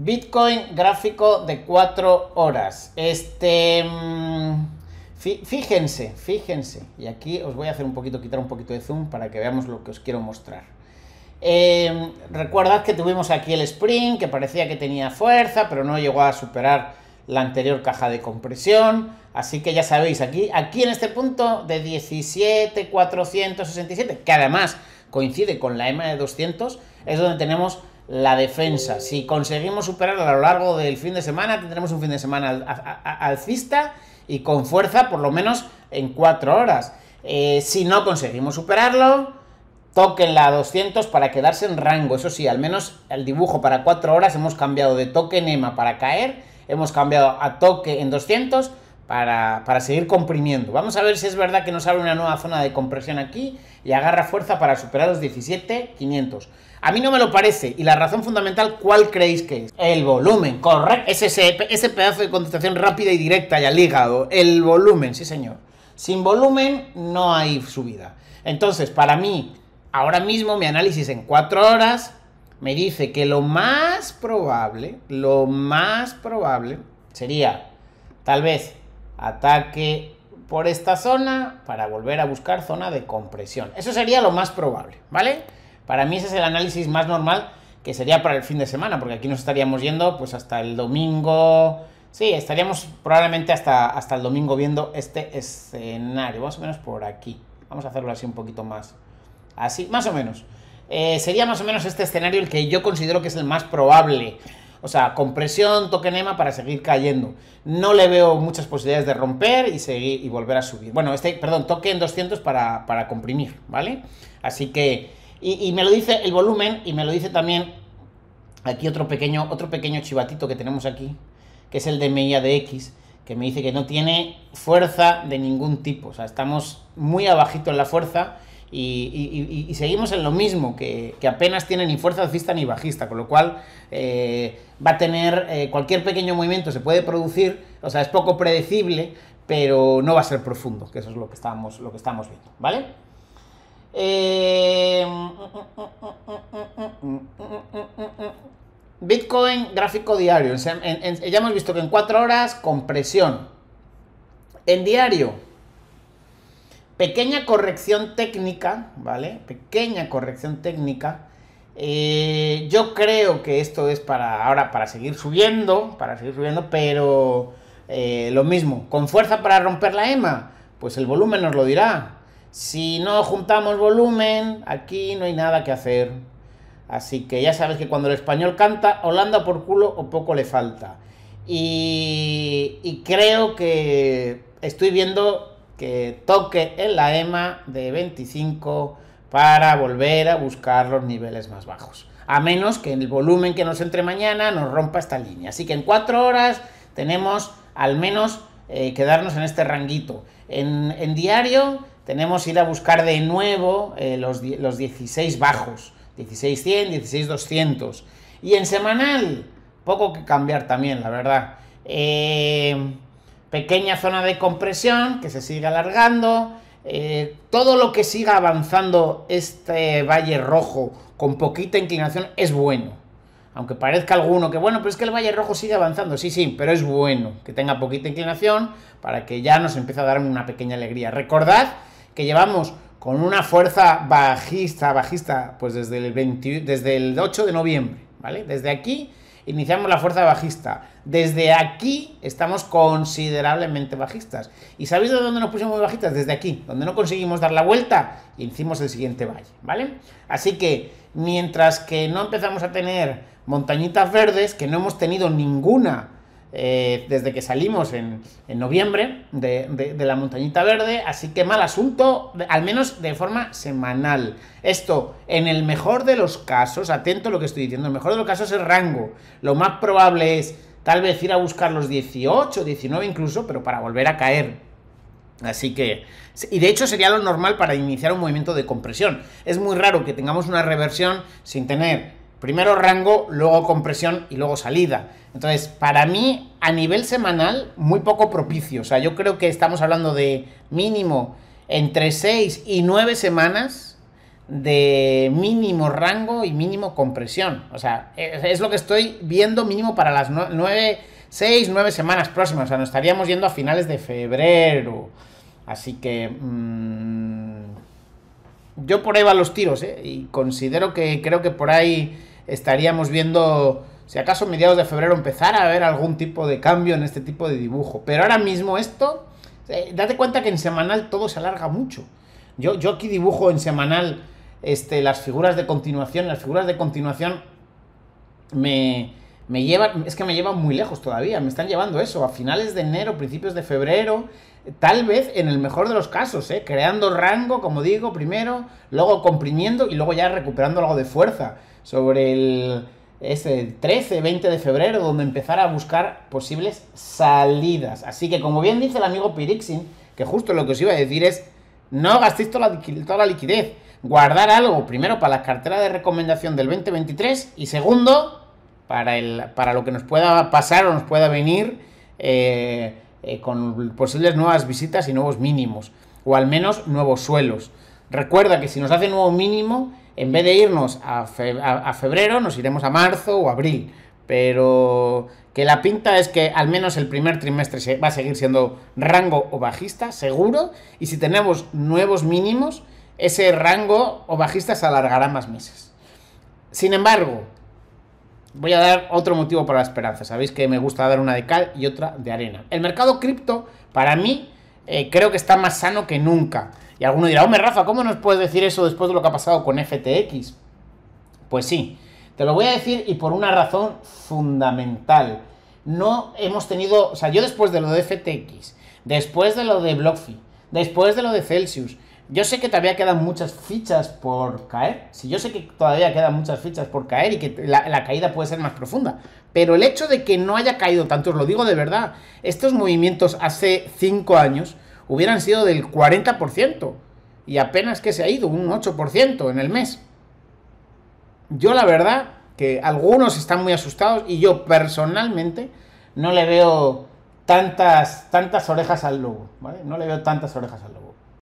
Bitcoin gráfico de 4 horas. Este. Mm, fíjense, fíjense. Y aquí os voy a hacer un poquito, quitar un poquito de zoom para que veamos lo que os quiero mostrar. Eh, que tuvimos aquí el sprint, que parecía que tenía fuerza, pero no llegó a superar la anterior caja de compresión. Así que ya sabéis, aquí, aquí en este punto de 17,467, que además coincide con la M de 200, es donde tenemos la defensa. Si conseguimos superar a lo largo del fin de semana, tendremos un fin de semana alcista y con fuerza, por lo menos en 4 horas. Eh, si no conseguimos superarlo, toquen la 200 para quedarse en rango. Eso sí, al menos el dibujo para 4 horas hemos cambiado de toque en EMA para caer, hemos cambiado a toque en 200 para, para seguir comprimiendo. Vamos a ver si es verdad que nos abre una nueva zona de compresión aquí y agarra fuerza para superar los 17,500. A mí no me lo parece, y la razón fundamental, ¿cuál creéis que es? El volumen, correcto. ese, ese pedazo de contestación rápida y directa y al hígado. El volumen, sí señor. Sin volumen no hay subida. Entonces, para mí, ahora mismo mi análisis en 4 horas me dice que lo más probable, lo más probable sería tal vez ataque por esta zona para volver a buscar zona de compresión. Eso sería lo más probable, ¿vale? Para mí ese es el análisis más normal que sería para el fin de semana, porque aquí nos estaríamos yendo pues hasta el domingo. Sí, estaríamos probablemente hasta, hasta el domingo viendo este escenario, más o menos por aquí. Vamos a hacerlo así un poquito más. Así, más o menos. Eh, sería más o menos este escenario el que yo considero que es el más probable. O sea, compresión, tokenema para seguir cayendo. No le veo muchas posibilidades de romper y, seguir, y volver a subir. Bueno, este, perdón, en 200 para, para comprimir, ¿vale? Así que, y, me lo dice el volumen y me lo dice también aquí otro pequeño, otro pequeño chivatito que tenemos aquí, que es el de X que me dice que no tiene fuerza de ningún tipo. O sea, estamos muy abajito en la fuerza y, seguimos en lo mismo, que, apenas tiene ni fuerza alcista ni bajista, con lo cual eh, va a tener eh, cualquier pequeño movimiento, se puede producir, o sea, es poco predecible, pero no va a ser profundo, que eso es lo que estamos, lo que estamos viendo, ¿vale? Eh, Bitcoin gráfico diario, ya hemos visto que en cuatro horas compresión, en diario Pequeña corrección técnica, ¿vale? Pequeña corrección técnica. Eh, yo creo que esto es para ahora, para seguir subiendo, para seguir subiendo, pero eh, lo mismo, con fuerza para romper la EMA, pues el volumen nos lo dirá. Si no juntamos volumen, aquí no hay nada que hacer. Así que ya sabes que cuando el español canta, Holanda por culo o poco le falta. Y, y creo que estoy viendo que toque en la EMA de 25 para volver a buscar los niveles más bajos. A menos que el volumen que nos entre mañana nos rompa esta línea. Así que en cuatro horas tenemos al menos eh, quedarnos en este ranguito. En, diario tenemos ir a buscar de nuevo eh, los, los 16 bajos. 16100, 16200. Y en semanal, poco que cambiar también, la verdad. Eh, pequeña zona de compresión que se siga alargando, eh, todo lo que siga avanzando este valle rojo con poquita inclinación es bueno. Aunque parezca alguno que, bueno, pero es que el Valle Rojo sigue avanzando, sí, sí, pero es bueno que tenga poquita inclinación para que ya nos empiece a dar una pequeña alegría. Recordad que llevamos con una fuerza bajista, bajista, pues desde el, desde el 8 de noviembre, ¿vale? Desde aquí iniciamos la fuerza bajista. Desde aquí estamos considerablemente bajistas. ¿Y sabéis de dónde nos pusimos bajistas? Desde aquí, donde no conseguimos dar la vuelta y hicimos el siguiente valle, ¿vale? Así que mientras que no empezamos a tener montañitas verdes, que no hemos tenido ninguna eh, desde que salimos en, noviembre de, la montañita verde, así que mal asunto, al menos de forma semanal. Esto, en el mejor de los casos, atento a lo que estoy diciendo, el mejor de los casos es rango. Lo más probable es tal vez ir a buscar los 18, 19 incluso, pero para volver a caer. Así que, y de hecho sería lo normal para iniciar un movimiento de compresión. Es muy raro que tengamos una reversión sin tener Primero rango, luego compresión y luego salida. Entonces, para mí, a nivel semanal, muy poco propicio. O sea, yo creo que estamos hablando de mínimo entre 6 y 9 semanas de mínimo rango y mínimo compresión. O sea, es lo que estoy viendo mínimo para las 6, 9 semanas próximas. O sea, nos estaríamos yendo a finales de febrero. Así que... Mm, yo por ahí va los tiros, ¿eh? Y considero que creo que por ahí estaríamos viendo, si acaso mediados de febrero, empezar a ver algún tipo de cambio en este tipo de dibujo. Pero ahora mismo esto, eh, date cuenta que en semanal todo se alarga mucho. Yo, yo aquí dibujo en semanal este, las figuras de continuación, las figuras de continuación me, me llevan, es que me llevan muy lejos todavía, me están llevando eso, a finales de enero, principios de febrero, tal vez en el mejor de los casos, eh, creando rango, como digo, primero, luego comprimiendo y luego ya recuperando algo de fuerza sobre el ese 13, 20 de febrero, donde empezar a buscar posibles salidas. Así que, como bien dice el amigo Pirixin, que justo lo que os iba a decir es, no gastéis toda la, liquidez. Guardar algo, primero, para la cartera de recomendación del 2023 y segundo, para, el, para lo que nos pueda pasar o nos pueda venir eh, eh, con posibles nuevas visitas y nuevos mínimos, o al menos nuevos suelos. Recuerda que si nos hace nuevo mínimo, en vez de irnos a, febrero, nos iremos a marzo o abril. Pero que la pinta es que al menos el primer trimestre va a seguir siendo rango o bajista, seguro. Y si tenemos nuevos mínimos, ese rango o bajista se alargará más meses. Sin embargo, voy a dar otro motivo para la esperanza. Sabéis que me gusta dar una de cal y otra de arena. El mercado cripto, para mí, eh, creo que está más sano que nunca. Y alguno dirá, hombre Rafa, ¿cómo nos puedes decir eso después de lo que ha pasado con FTX? Pues sí, te lo voy a decir y por una razón fundamental. No hemos tenido, o sea, yo después de lo de FTX, después de lo de BlockFi, después de lo de Celsius, yo sé que todavía quedan muchas fichas por caer. Sí, yo sé que todavía quedan muchas fichas por caer y que la, caída puede ser más profunda. Pero el hecho de que no haya caído tanto, os lo digo de verdad, estos movimientos hace 5 años hubieran sido del 40%. Y apenas que se ha ido, un 8% en el mes. Yo la verdad que algunos están muy asustados y yo personalmente no le veo tantas, tantas orejas al lobo. No le veo tantas orejas al lobo.